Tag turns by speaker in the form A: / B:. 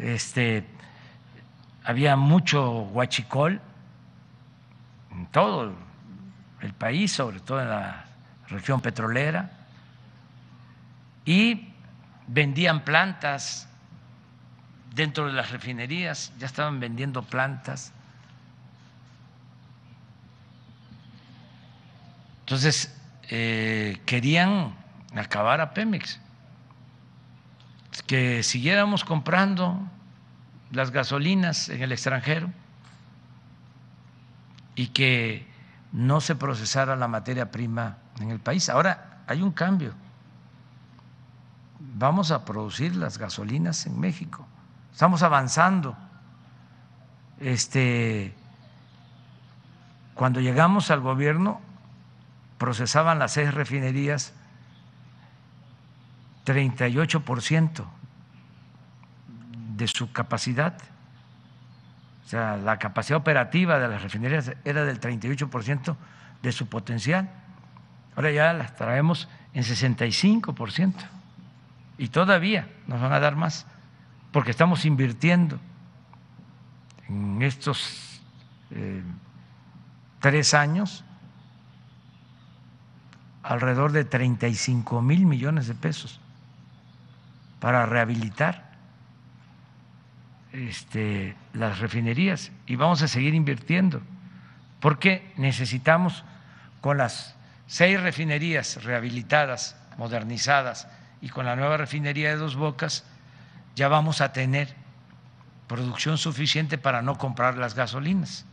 A: este, había mucho guachicol en todo el país, sobre todo en la región petrolera, y vendían plantas dentro de las refinerías, ya estaban vendiendo plantas. Entonces, eh, querían acabar a Pemex que siguiéramos comprando las gasolinas en el extranjero y que no se procesara la materia prima en el país. Ahora hay un cambio. Vamos a producir las gasolinas en México. Estamos avanzando. Este, cuando llegamos al gobierno, procesaban las seis refinerías 38% de su capacidad. O sea, la capacidad operativa de las refinerías era del 38% de su potencial. Ahora ya las traemos en 65%. Y todavía nos van a dar más, porque estamos invirtiendo en estos eh, tres años alrededor de 35 mil millones de pesos para rehabilitar este, las refinerías y vamos a seguir invirtiendo porque necesitamos con las seis refinerías rehabilitadas, modernizadas y con la nueva refinería de Dos Bocas ya vamos a tener producción suficiente para no comprar las gasolinas.